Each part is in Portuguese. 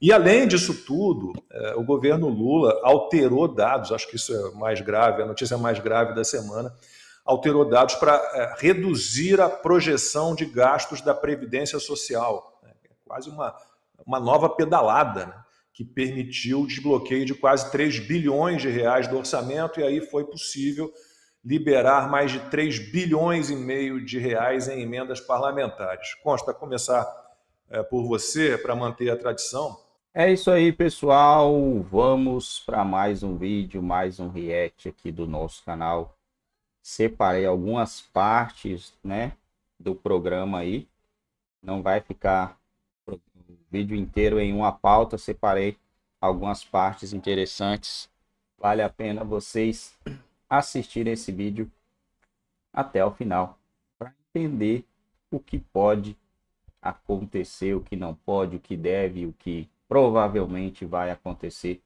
E além disso tudo, é, o governo Lula alterou dados, acho que isso é mais grave, a notícia mais grave da semana, alterou dados para é, reduzir a projeção de gastos da Previdência Social. É, é quase uma, uma nova pedalada, né? que permitiu o desbloqueio de quase 3 bilhões de reais do orçamento, e aí foi possível liberar mais de 3 bilhões e meio de reais em emendas parlamentares. Consta começar é, por você, para manter a tradição, é isso aí, pessoal. Vamos para mais um vídeo, mais um react aqui do nosso canal. Separei algumas partes, né, do programa aí. Não vai ficar o vídeo inteiro em uma pauta, separei algumas partes interessantes. Vale a pena vocês assistirem esse vídeo até o final para entender o que pode acontecer, o que não pode, o que deve, o que provavelmente vai acontecer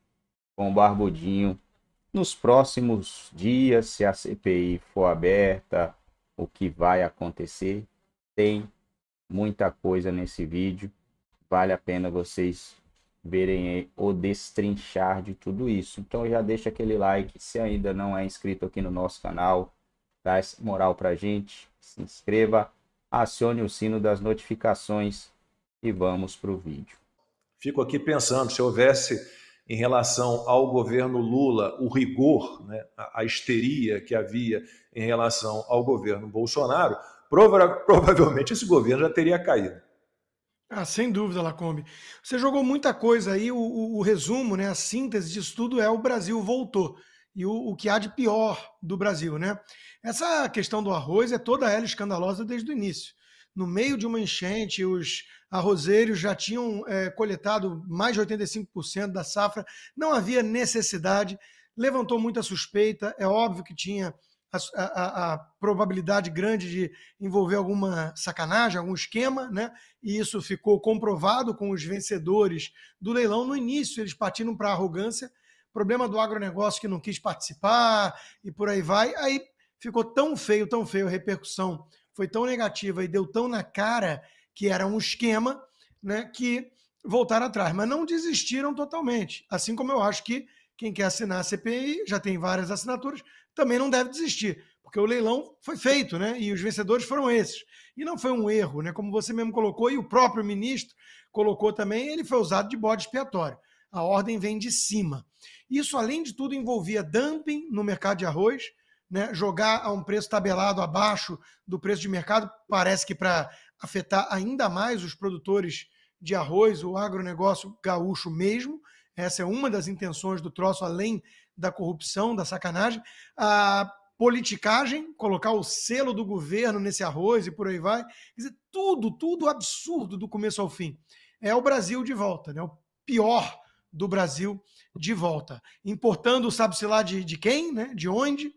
com o Barbudinho nos próximos dias, se a CPI for aberta, o que vai acontecer. Tem muita coisa nesse vídeo. Vale a pena vocês verem o destrinchar de tudo isso. Então já deixa aquele like se ainda não é inscrito aqui no nosso canal. Dá essa moral para gente. Se inscreva, acione o sino das notificações e vamos pro vídeo. Fico aqui pensando, se houvesse em relação ao governo Lula o rigor, né, a histeria que havia em relação ao governo Bolsonaro, prova provavelmente esse governo já teria caído. Ah, sem dúvida, Lacombe. Você jogou muita coisa aí, o, o, o, resumo, né, a síntese disso tudo é o Brasil voltou. E o, o que há de pior do Brasil, né? Essa questão do arroz é toda ela escandalosa desde o início no meio de uma enchente, os arrozeiros já tinham é, coletado mais de 85% da safra, não havia necessidade, levantou muita suspeita, é óbvio que tinha a, a, a, probabilidade grande de envolver alguma sacanagem, algum esquema, né? E isso ficou comprovado com os vencedores do leilão. No início, eles partiram para arrogância, problema do agronegócio que não quis participar e por aí vai. Aí ficou tão feio, tão feio a repercussão foi tão negativa e deu tão na cara que era um esquema, né, que voltaram atrás, mas não desistiram totalmente. Assim como eu acho que quem quer assinar a CPI, já tem várias assinaturas, também não deve desistir, porque o leilão foi feito, né? E os vencedores foram esses. E não foi um erro, né? Como você mesmo colocou, e o próprio ministro colocou também, ele foi usado de bode expiatório. A ordem vem de cima. Isso, além de tudo, envolvia dumping no mercado de arroz, né, jogar a um preço tabelado abaixo do preço de mercado, parece que para afetar ainda mais os produtores de arroz, o agronegócio gaúcho mesmo. Essa é uma das intenções do troço, além da corrupção, da sacanagem. A politicagem, colocar o selo do governo nesse arroz e por aí vai. Quer dizer, tudo, tudo absurdo do começo ao fim. É o Brasil de volta, né? O pior do Brasil de volta. Importando, sabe-se lá de, de quem, né? de onde,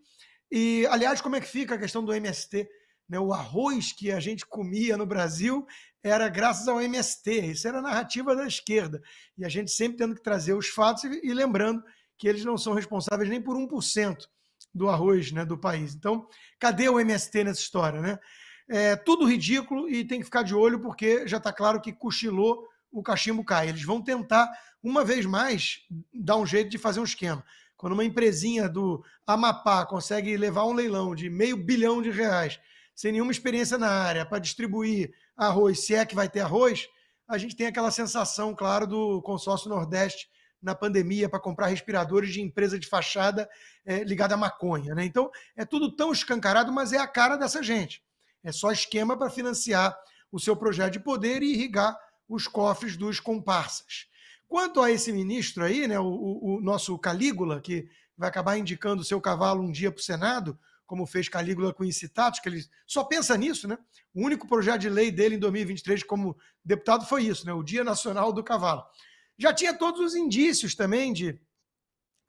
e, aliás, como é que fica a questão do MST? Né? O arroz que a gente comia no Brasil era graças ao MST. Isso era a narrativa da esquerda. E a gente sempre tendo que trazer os fatos e, e lembrando que eles não são responsáveis nem por 1% do arroz né, do país. Então, cadê o MST nessa história? Né? É tudo ridículo e tem que ficar de olho, porque já está claro que cochilou o cachimbo cai. Eles vão tentar, uma vez mais, dar um jeito de fazer um esquema. Quando uma empresinha do Amapá consegue levar um leilão de meio bilhão de reais, sem nenhuma experiência na área, para distribuir arroz, se é que vai ter arroz, a gente tem aquela sensação, claro, do consórcio Nordeste na pandemia para comprar respiradores de empresa de fachada é, ligada à maconha. Né? Então, é tudo tão escancarado, mas é a cara dessa gente. É só esquema para financiar o seu projeto de poder e irrigar os cofres dos comparsas. Quanto a esse ministro aí, né, o, o nosso Calígula, que vai acabar indicando o seu cavalo um dia para o Senado, como fez Calígula com incitados, que ele só pensa nisso, né? O único projeto de lei dele em 2023 como deputado foi isso, né? O Dia Nacional do Cavalo. Já tinha todos os indícios também de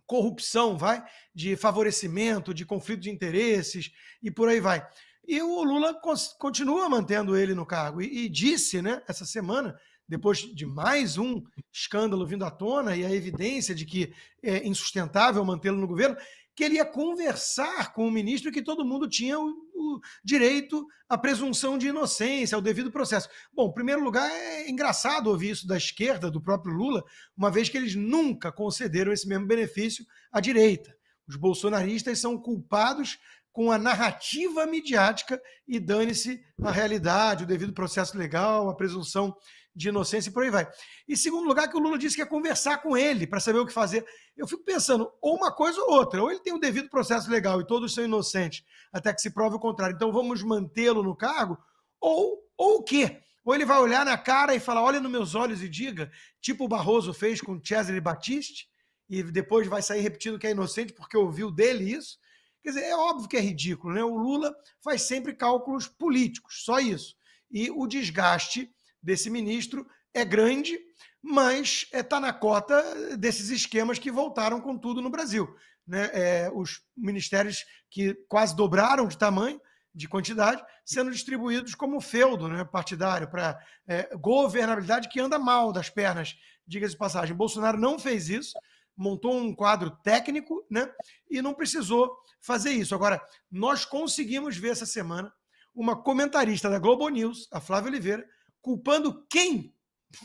corrupção, vai, de favorecimento, de conflito de interesses e por aí vai. E o Lula continua mantendo ele no cargo e, e disse, né, essa semana depois de mais um escândalo vindo à tona e a evidência de que é insustentável mantê-lo no governo, que ele ia conversar com o ministro e que todo mundo tinha o, o, direito à presunção de inocência, ao devido processo. Bom, em primeiro lugar, é engraçado ouvir isso da esquerda, do próprio Lula, uma vez que eles nunca concederam esse mesmo benefício à direita. Os bolsonaristas são culpados com a narrativa midiática e dane-se a realidade, o devido processo legal, a presunção de inocência e por aí vai. E segundo lugar, que o Lula disse que ia conversar com ele para saber o que fazer. Eu fico pensando, ou uma coisa ou outra, ou ele tem um devido processo legal e todos são inocentes, até que se prove o contrário, então vamos mantê-lo no cargo, ou, ou o quê? Ou ele vai olhar na cara e falar, olha nos meus olhos e diga, tipo o Barroso fez com Cesare Batiste, e depois vai sair repetindo que é inocente porque ouviu dele isso. Quer dizer, é óbvio que é ridículo, né? O Lula faz sempre cálculos políticos, só isso. E o desgaste desse ministro é grande, mas está é, na cota desses esquemas que voltaram com tudo no Brasil. Né? É, os ministérios que quase dobraram de tamanho, de quantidade, sendo distribuídos como feudo né, partidário para é, governabilidade que anda mal das pernas, diga-se de passagem. Bolsonaro não fez isso, montou um quadro técnico né, e não precisou fazer isso. Agora, nós conseguimos ver essa semana uma comentarista da Globo News, a Flávia Oliveira, culpando quem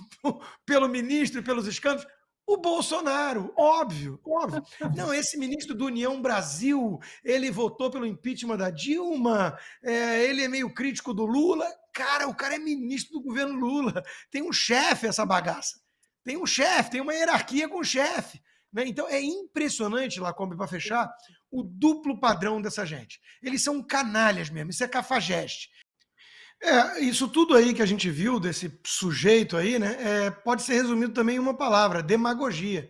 pelo ministro e pelos escândalos? O Bolsonaro, óbvio, óbvio. Não, esse ministro do União Brasil, ele votou pelo impeachment da Dilma, é, ele é meio crítico do Lula. Cara, o cara é ministro do governo Lula. Tem um chefe essa bagaça. Tem um chefe, tem uma hierarquia com o chefe. Né? Então é impressionante, Lacombe, para fechar, o duplo padrão dessa gente. Eles são canalhas mesmo, isso é cafajeste. É, isso tudo aí que a gente viu desse sujeito aí, né, é, pode ser resumido também em uma palavra: demagogia.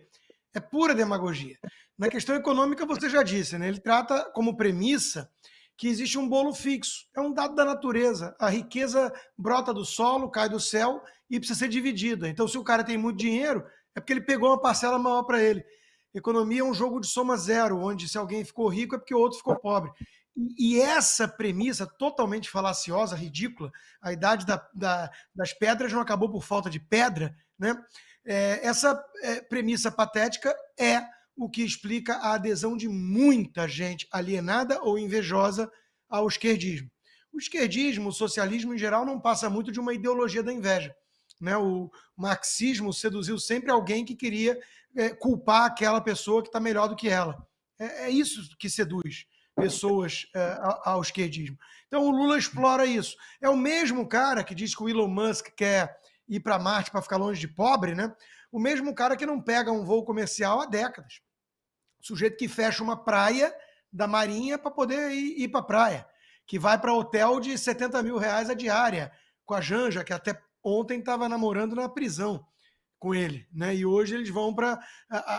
É pura demagogia. Na questão econômica, você já disse, né, ele trata como premissa que existe um bolo fixo. É um dado da natureza. A riqueza brota do solo, cai do céu e precisa ser dividida. Então, se o cara tem muito dinheiro, é porque ele pegou uma parcela maior para ele. Economia é um jogo de soma zero, onde se alguém ficou rico é porque o outro ficou pobre. E essa premissa totalmente falaciosa, ridícula, a idade da, da, das pedras não acabou por falta de pedra, né? É, essa é, premissa patética é o que explica a adesão de muita gente alienada ou invejosa ao esquerdismo. O esquerdismo, o socialismo em geral, não passa muito de uma ideologia da inveja. Né? O marxismo seduziu sempre alguém que queria é, culpar aquela pessoa que está melhor do que ela. É, é isso que seduz pessoas uh, ao esquerdismo. Então o Lula explora isso. É o mesmo cara que diz que o Elon Musk quer ir para Marte para ficar longe de pobre, né? O mesmo cara que não pega um voo comercial há décadas. O sujeito que fecha uma praia da Marinha para poder ir, ir para praia, que vai para hotel de 70 mil reais a diária, com a Janja, que até ontem estava namorando na prisão com ele, né? E hoje eles vão para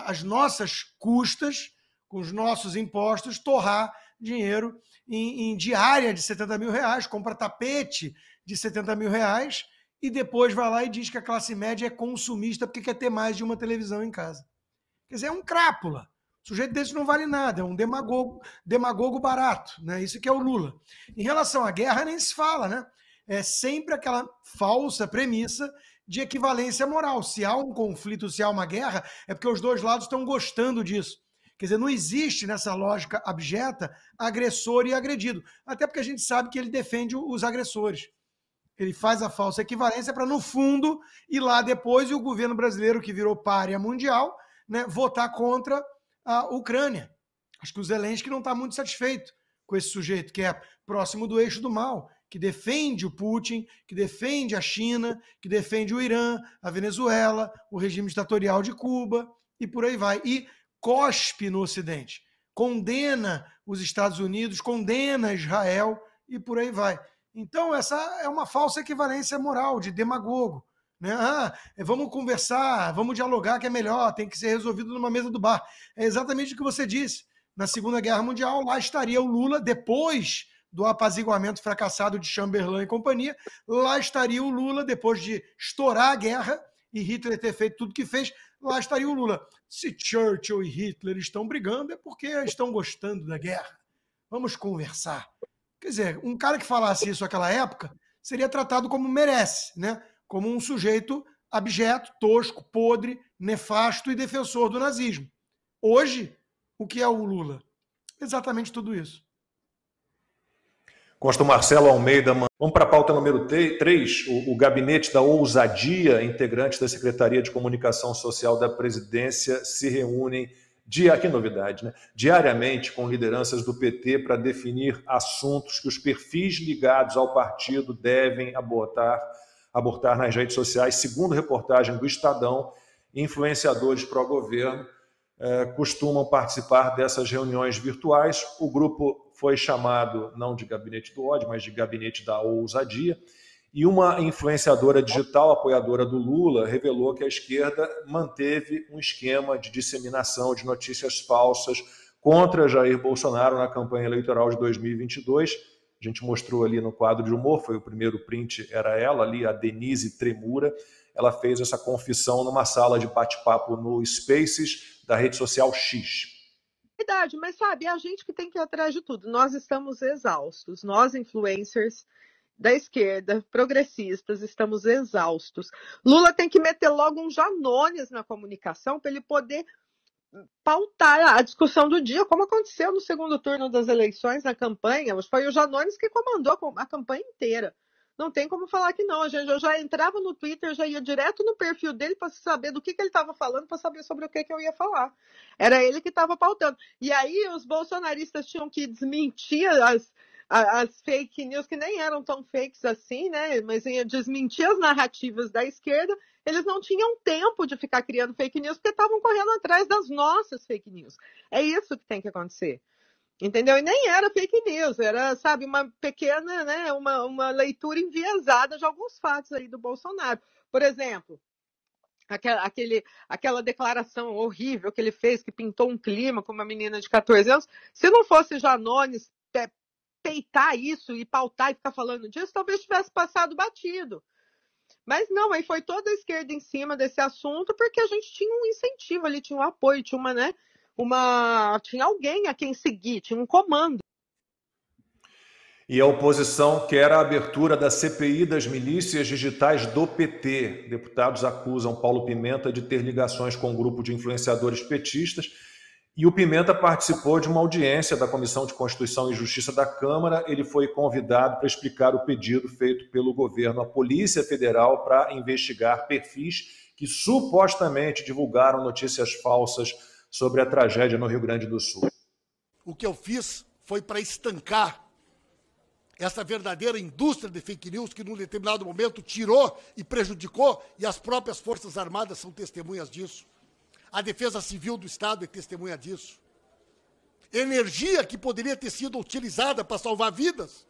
as nossas custas com os nossos impostos, torrar dinheiro em, em diária de 70 mil reais, compra tapete de 70 mil reais e depois vai lá e diz que a classe média é consumista porque quer ter mais de uma televisão em casa. Quer dizer, é um crápula. O sujeito desse não vale nada, é um demagogo, demagogo barato, né? Isso que é o Lula. Em relação à guerra, nem se fala, né? É sempre aquela falsa premissa de equivalência moral. Se há um conflito, se há uma guerra, é porque os dois lados estão gostando disso. Quer dizer, não existe nessa lógica abjeta agressor e agredido. Até porque a gente sabe que ele defende os agressores. Ele faz a falsa equivalência para, no fundo, ir lá depois e o governo brasileiro, que virou párea mundial, né, votar contra a Ucrânia. Acho que o Zelensky não está muito satisfeito com esse sujeito que é próximo do eixo do mal, que defende o Putin, que defende a China, que defende o Irã, a Venezuela, o regime ditatorial de Cuba e por aí vai. E cospe no Ocidente, condena os Estados Unidos, condena Israel e por aí vai. Então, essa é uma falsa equivalência moral de demagogo. Né? Ah, é, vamos conversar, vamos dialogar que é melhor, tem que ser resolvido numa mesa do bar. É exatamente o que você disse. Na Segunda Guerra Mundial, lá estaria o Lula, depois do apaziguamento fracassado de Chamberlain e companhia, lá estaria o Lula, depois de estourar a guerra e Hitler ter feito tudo que fez, lá estaria o Lula. Se Churchill e Hitler estão brigando, é porque estão gostando da guerra. Vamos conversar. Quer dizer, um cara que falasse isso naquela época seria tratado como merece, né? Como um sujeito abjeto, tosco, podre, nefasto e defensor do nazismo. Hoje, o que é o Lula? Exatamente tudo isso. Consta o Marcelo Almeida. Vamos para a pauta número 3, o, o Gabinete da Ousadia, integrante da Secretaria de Comunicação Social da Presidência, se reúnem dia, que novidade, né? diariamente com lideranças do PT para definir assuntos que os perfis ligados ao partido devem abortar, abortar nas redes sociais, segundo reportagem do Estadão, influenciadores pró-governo eh, costumam participar dessas reuniões virtuais. O grupo foi chamado não de gabinete do ódio, mas de gabinete da ousadia. E uma influenciadora digital, apoiadora do Lula, revelou que a esquerda manteve um esquema de disseminação de notícias falsas contra Jair Bolsonaro na campanha eleitoral de 2022. A gente mostrou ali no quadro de humor, foi o primeiro print, era ela ali, a Denise Tremura. Ela fez essa confissão numa sala de bate-papo no Spaces da rede social X novidade, mas sabe, é a gente que tem que ir atrás de tudo. Nós estamos exaustos, nós influencers da esquerda, progressistas, estamos exaustos. Lula tem que meter logo um Janones na comunicação para ele poder pautar a discussão do dia, como aconteceu no segundo turno das eleições, na campanha. Foi o Janones que comandou a campanha inteira não tem como falar que não. Gente, eu já entrava no Twitter, já ia direto no perfil dele para saber do que, que ele estava falando, para saber sobre o que, que eu ia falar. Era ele que estava pautando. E aí os bolsonaristas tinham que desmentir as, as fake news, que nem eram tão fakes assim, né? Mas ia desmentir as narrativas da esquerda. Eles não tinham tempo de ficar criando fake news porque estavam correndo atrás das nossas fake news. É isso que tem que acontecer. Entendeu? E nem era fake news, era, sabe, uma pequena, né, uma, uma leitura enviesada de alguns fatos aí do Bolsonaro. Por exemplo, aquela, aquele, aquela declaração horrível que ele fez, que pintou um clima com uma menina de 14 anos. Se não fosse Janones peitar isso e pautar e ficar falando disso, talvez tivesse passado batido. Mas não, aí foi toda a esquerda em cima desse assunto, porque a gente tinha um incentivo ali, tinha um apoio, tinha uma, né? uma. tinha alguém a quem seguir, tinha um comando. E a oposição quer a abertura da CPI das milícias digitais do PT. Deputados acusam Paulo Pimenta de ter ligações com um grupo de influenciadores petistas. E o Pimenta participou de uma audiência da Comissão de Constituição e Justiça da Câmara. Ele foi convidado para explicar o pedido feito pelo governo à Polícia Federal para investigar perfis que supostamente divulgaram notícias falsas sobre a tragédia no Rio Grande do Sul. O que eu fiz foi para estancar essa verdadeira indústria de fake news que, num determinado momento, tirou e prejudicou, e as próprias Forças Armadas são testemunhas disso. A Defesa Civil do Estado é testemunha disso. Energia que poderia ter sido utilizada para salvar vidas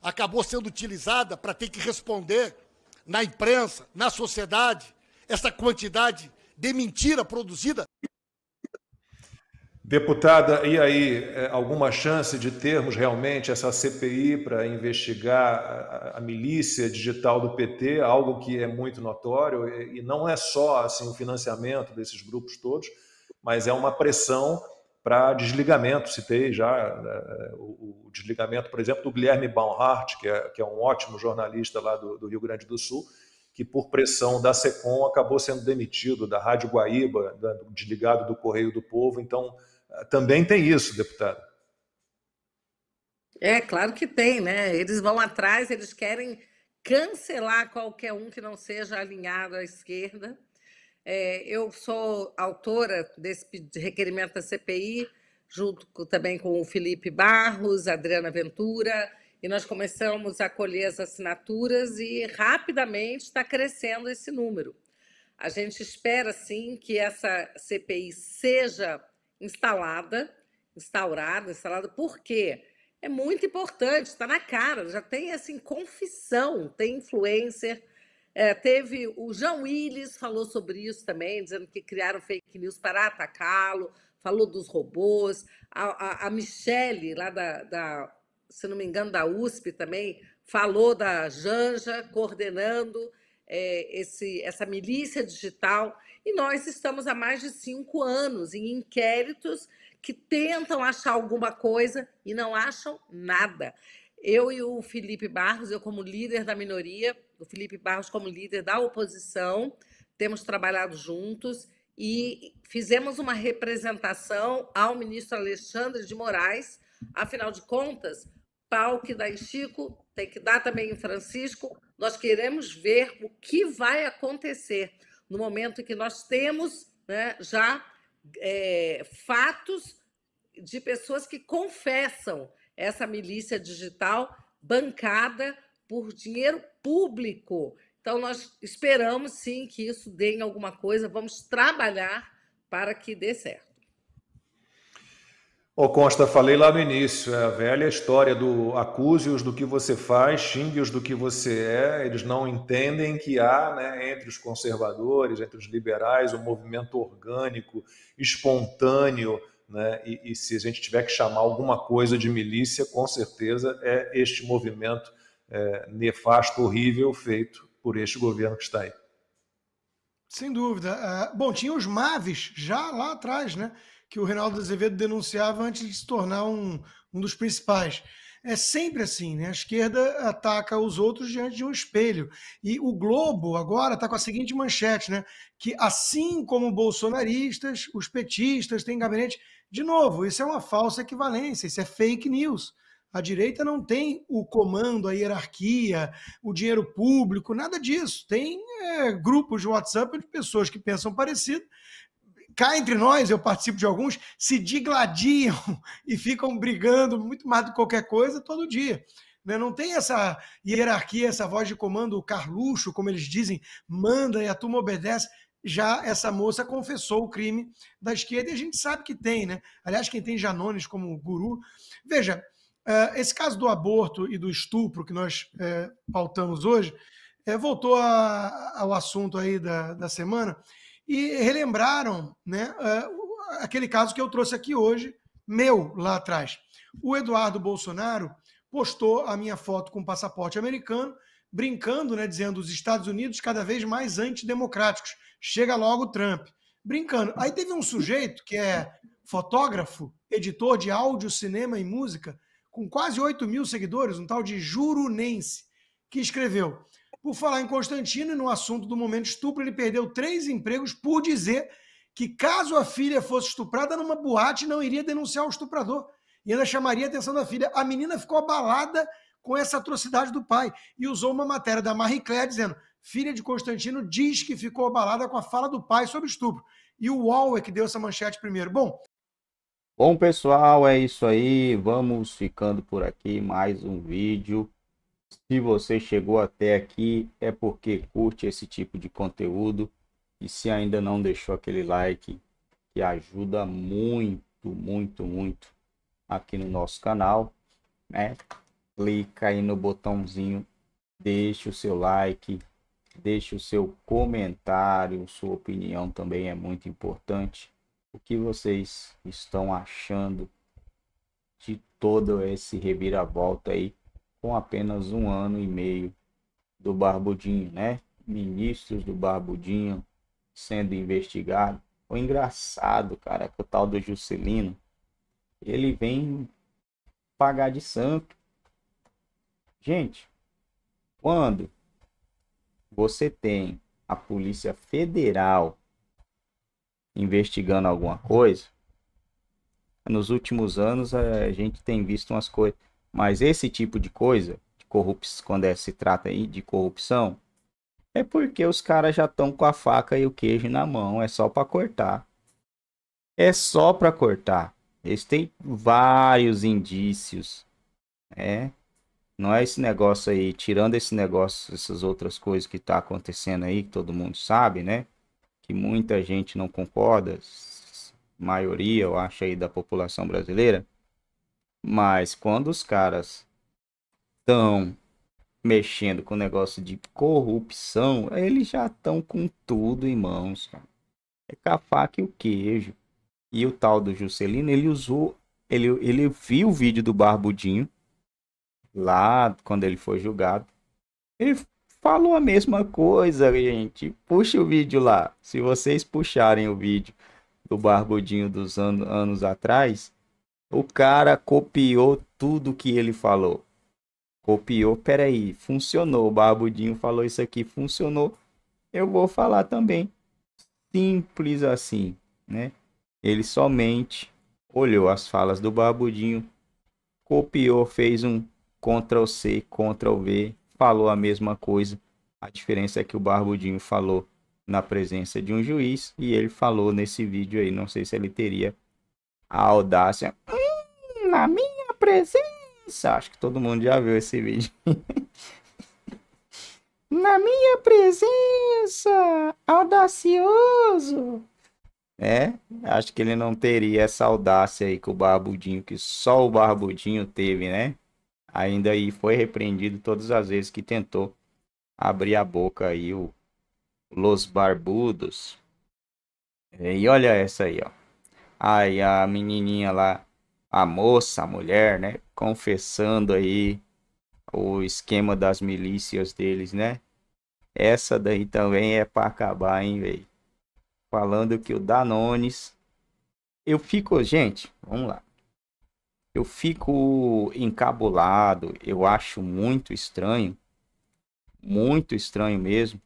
acabou sendo utilizada para ter que responder na imprensa, na sociedade, essa quantidade de mentira produzida Deputada, e aí, é, alguma chance de termos realmente essa CPI para investigar a milícia digital do PT, algo que é muito notório, e não é só assim, o financiamento desses grupos todos, mas é uma pressão para desligamento. Citei já é, o, o, desligamento, por exemplo, do Guilherme Baumhart, que é, que é um ótimo jornalista lá do, do Rio Grande do Sul, que por pressão da SECOM acabou sendo demitido da Rádio Guaíba, desligado do Correio do Povo. Então, também tem isso, deputado. É, claro que tem, né? Eles vão atrás, eles querem cancelar qualquer um que não seja alinhado à esquerda. É, eu sou autora desse requerimento da CPI, junto com, também com o Felipe Barros, Adriana Ventura, e nós começamos a colher as assinaturas e rapidamente está crescendo esse número. A gente espera, sim, que essa CPI seja instalada, instaurada, instalada, por quê? É muito importante, está na cara, já tem assim, confissão, tem influencer. É, teve o João Willis falou sobre isso também, dizendo que criaram fake news para atacá-lo, falou dos robôs, a, a, a Michele, lá da, da, se não me engano, da USP também, falou da Janja coordenando é, esse, essa milícia digital. E nós estamos há mais de cinco anos em inquéritos que tentam achar alguma coisa e não acham nada. Eu e o Felipe Barros, eu como líder da minoria, o Felipe Barros como líder da oposição, temos trabalhado juntos e fizemos uma representação ao ministro Alexandre de Moraes. Afinal de contas, pau que dá em Chico tem que dar também em Francisco, nós queremos ver o que vai acontecer no momento em que nós temos né, já é, fatos de pessoas que confessam essa milícia digital bancada por dinheiro público. Então, nós esperamos sim que isso dê em alguma coisa, vamos trabalhar para que dê certo. Ô Consta, falei lá no início, é a velha história do acuse-os do que você faz, xingue-os do que você é, eles não entendem que há né, entre os conservadores, entre os liberais, um movimento orgânico, espontâneo, né, e, e se a gente tiver que chamar alguma coisa de milícia, com certeza é este movimento é, nefasto, horrível, feito por este governo que está aí. Sem dúvida. É, bom, tinha os Maves já lá atrás, né? que o Reinaldo Azevedo denunciava antes de se tornar um, um dos principais. É sempre assim, né? A esquerda ataca os outros diante de um espelho. E o Globo agora está com a seguinte manchete, né? Que assim como bolsonaristas, os petistas têm gabinete. De novo, isso é uma falsa equivalência, isso é fake news. A direita não tem o comando, a hierarquia, o dinheiro público, nada disso. Tem é, grupos de WhatsApp de pessoas que pensam parecido cá entre nós, eu participo de alguns, se digladiam e ficam brigando muito mais do que qualquer coisa todo dia. Né? Não tem essa hierarquia, essa voz de comando, o Carluxo, como eles dizem, manda e a turma obedece. Já essa moça confessou o crime da esquerda e a gente sabe que tem, né? Aliás, quem tem Janones como guru. Veja, eh, esse caso do aborto e do estupro que nós eh, pautamos hoje eh, voltou ao assunto aí da, da semana e relembraram né, é, aquele caso que eu trouxe aqui hoje, meu, lá atrás. O Eduardo Bolsonaro postou a minha foto com passaporte americano, brincando, né, dizendo os Estados Unidos cada vez mais antidemocráticos. Chega logo o Trump. Brincando. Aí teve um sujeito que é fotógrafo, editor de áudio, cinema e música, com quase 8 mil seguidores, um tal de Jurunense, que escreveu: por falar em Constantino e no assunto do momento estupro, ele perdeu três empregos por dizer que caso a filha fosse estuprada numa boate, não iria denunciar o estuprador. E ainda chamaria a atenção da filha. A menina ficou abalada com essa atrocidade do pai e usou uma matéria da Marie Claire dizendo: filha de Constantino diz que ficou abalada com a fala do pai sobre estupro. E o UOL é que deu essa manchete primeiro. Bom. Bom, pessoal, é isso aí. Vamos ficando por aqui. Mais um vídeo. Se você chegou até aqui é porque curte esse tipo de conteúdo e se ainda não deixou aquele like, que ajuda muito, muito, muito aqui no nosso canal, né? Clica aí no botãozinho, deixa o seu like, deixa o seu comentário, sua opinião também é muito importante. O que vocês estão achando de todo esse reviravolta aí com apenas um ano e meio do Barbudinho, né? Ministros do Barbudinho sendo investigado. O engraçado, cara, é que o tal do Juscelino, ele vem pagar de santo. Gente, quando você tem a Polícia Federal investigando alguma coisa, nos últimos anos a gente tem visto umas coisas mas esse tipo de coisa, de corrupção, quando é, se trata aí de corrupção, é porque os caras já estão com a faca e o queijo na mão, é só para cortar. É só para cortar. Eles têm vários indícios, é. Não é esse negócio aí, tirando esse negócio, essas outras coisas que tá acontecendo aí, que todo mundo sabe, né? Que muita gente não concorda, maioria, eu acho aí da população brasileira. Mas quando os caras estão mexendo com o negócio de corrupção, eles já estão com tudo em mãos. É com que o queijo. E o tal do Juscelino, ele usou, ele, ele viu o vídeo do Barbudinho lá quando ele foi julgado. Ele falou a mesma coisa, gente. Puxa o vídeo lá. Se vocês puxarem o vídeo do Barbudinho dos an anos atrás, o cara copiou tudo que ele falou. Copiou, peraí, funcionou. O Barbudinho falou isso aqui, funcionou. Eu vou falar também. Simples assim, né? Ele somente olhou as falas do Barbudinho, copiou, fez um Ctrl C, Ctrl V, falou a mesma coisa. A diferença é que o Barbudinho falou na presença de um juiz e ele falou nesse vídeo aí. Não sei se ele teria a audácia. Hum, na minha presença. Acho que todo mundo já viu esse vídeo. na minha presença, audacioso. É, acho que ele não teria essa audácia aí com o Barbudinho, que só o Barbudinho teve, né? Ainda aí foi repreendido todas as vezes que tentou abrir a boca aí o Los Barbudos. É, e olha essa aí, ó. Aí a menininha lá a moça, a mulher, né, confessando aí o esquema das milícias deles, né? Essa daí também é para acabar, hein, velho? Falando que o Danones. Eu fico, gente, vamos lá. Eu fico encabulado, eu acho muito estranho, muito estranho mesmo,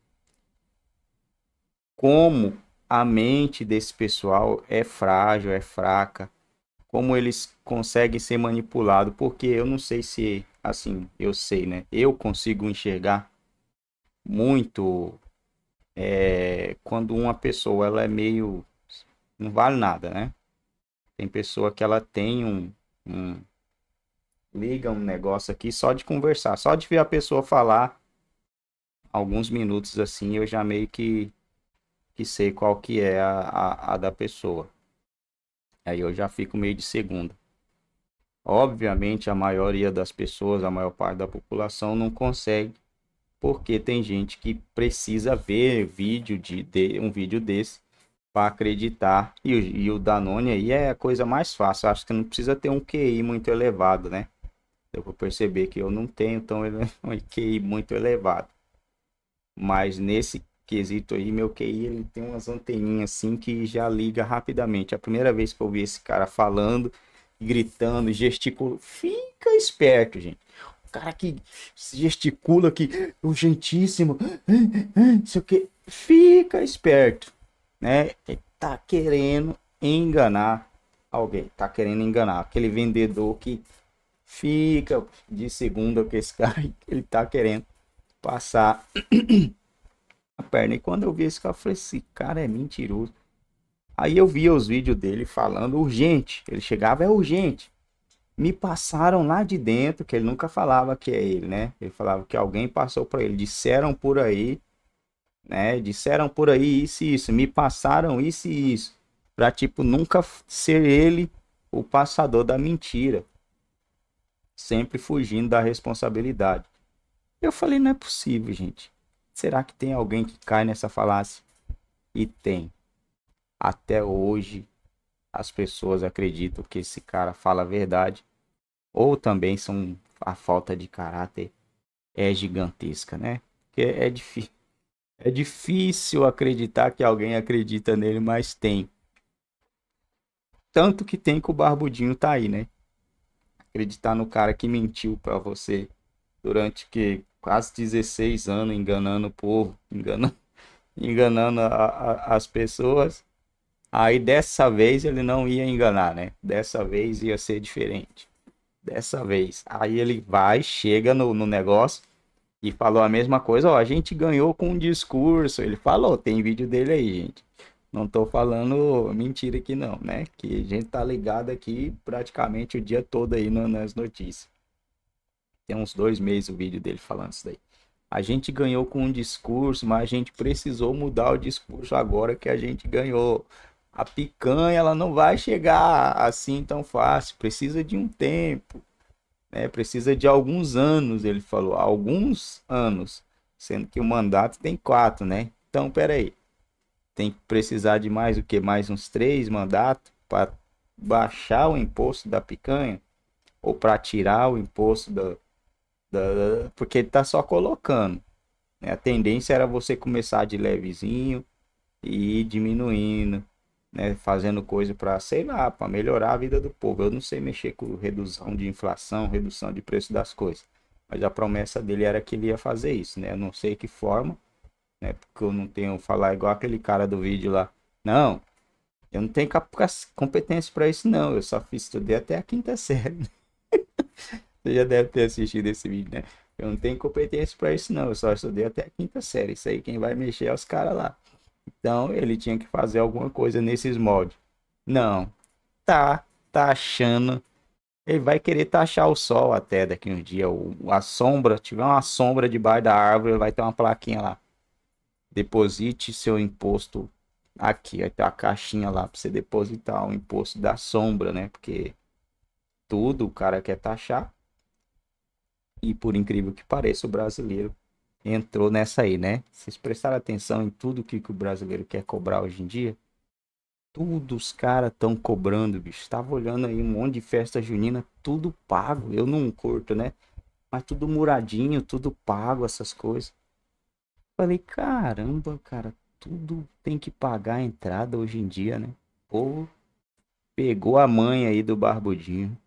como a mente desse pessoal é frágil, é fraca como eles conseguem ser manipulados, porque eu não sei se, assim, eu sei, né? Eu consigo enxergar muito é, quando uma pessoa ela é meio não vale nada, né? Tem pessoa que ela tem um, um liga um negócio aqui só de conversar, só de ver a pessoa falar alguns minutos assim, eu já meio que que sei qual que é a, a, a da pessoa. Aí eu já fico meio de segunda. Obviamente, a maioria das pessoas, a maior parte da população não consegue, porque tem gente que precisa ver vídeo de, de um vídeo desse para acreditar. E, e, o Danone aí é a coisa mais fácil. Acho que não precisa ter um QI muito elevado, né? Eu vou perceber que eu não tenho tão ele... um QI muito elevado. Mas nesse quesito aí, meu QI ele tem umas anteninhas assim que já liga rapidamente. É a primeira vez que eu vi esse cara falando, gritando, gesticulando, fica esperto, gente. O cara que gesticula que urgentíssimo, sei o que, fica esperto, né? Ele tá querendo enganar alguém, tá querendo enganar aquele vendedor que fica de segunda que esse cara ele tá querendo passar a perna. E quando eu vi isso, eu falei, esse cara é mentiroso. Aí eu via os vídeos dele falando urgente. Ele chegava, é urgente. Me passaram lá de dentro, que ele nunca falava que é ele, né? Ele falava que alguém passou para ele. Disseram por aí, né? Disseram por aí isso e isso. Me passaram isso e isso. Pra, tipo, nunca ser ele o passador da mentira. Sempre fugindo da responsabilidade. Eu falei, não é possível, gente. Será que tem alguém que cai nessa falácia? E tem. Até hoje, as pessoas acreditam que esse cara fala a verdade, ou também são a falta de caráter é gigantesca, né? Porque é, difícil. É difícil acreditar que alguém acredita nele, mas tem. Tanto que tem que o Barbudinho tá aí, né? Acreditar no cara que mentiu para você durante que quase 16 anos enganando o povo, enganando, enganando a, a, as pessoas. Aí dessa vez ele não ia enganar, né? Dessa vez ia ser diferente. Dessa vez. Aí ele vai, chega no, no negócio e falou a mesma coisa. Ó, a gente ganhou com um discurso. Ele falou, tem vídeo dele aí, gente. Não tô falando mentira aqui não, né? Que a gente tá ligado aqui praticamente o dia todo aí nas notícias. Tem uns dois meses o vídeo dele falando isso daí. A gente ganhou com um discurso, mas a gente precisou mudar o discurso agora que a gente ganhou. A picanha, ela não vai chegar assim tão fácil. Precisa de um tempo, né? Precisa de alguns anos, ele falou. Alguns anos. Sendo que o mandato tem quatro, né? Então, peraí. Tem que precisar de mais o que? Mais uns três mandatos para baixar o imposto da picanha? Ou para tirar o imposto da, porque ele tá só colocando. Né? A tendência era você começar de levezinho e ir diminuindo, né? fazendo coisa para, sei lá, para melhorar a vida do povo. Eu não sei mexer com redução de inflação, redução de preço das coisas, mas a promessa dele era que ele ia fazer isso, né? Eu não sei que forma, né? Porque eu não tenho falar igual aquele cara do vídeo lá. Não, eu não tenho competência para isso não. Eu só fiz estudei até a quinta série. Você já deve ter assistido esse vídeo, né? Eu não tenho competência para isso, não. Eu só estudei até a quinta série. Isso aí quem vai mexer é os caras lá. Então ele tinha que fazer alguma coisa nesses moldes. Não. Tá taxando. Tá ele vai querer taxar o sol até daqui um dia. Ou a sombra, tiver uma sombra debaixo da árvore, vai ter uma plaquinha lá. Deposite seu imposto aqui. Vai ter uma caixinha lá para você depositar o imposto da sombra, né? Porque tudo o cara quer taxar e por incrível que pareça, o brasileiro entrou nessa aí, né? Vocês prestaram atenção em tudo que, que o brasileiro quer cobrar hoje em dia? Tudo os caras estão cobrando, bicho. Tava olhando aí um monte de festa junina, tudo pago. Eu não curto, né? Mas tudo muradinho, tudo pago, essas coisas. Falei, caramba, cara, tudo tem que pagar a entrada hoje em dia, né? Pô, pegou a mãe aí do Barbudinho.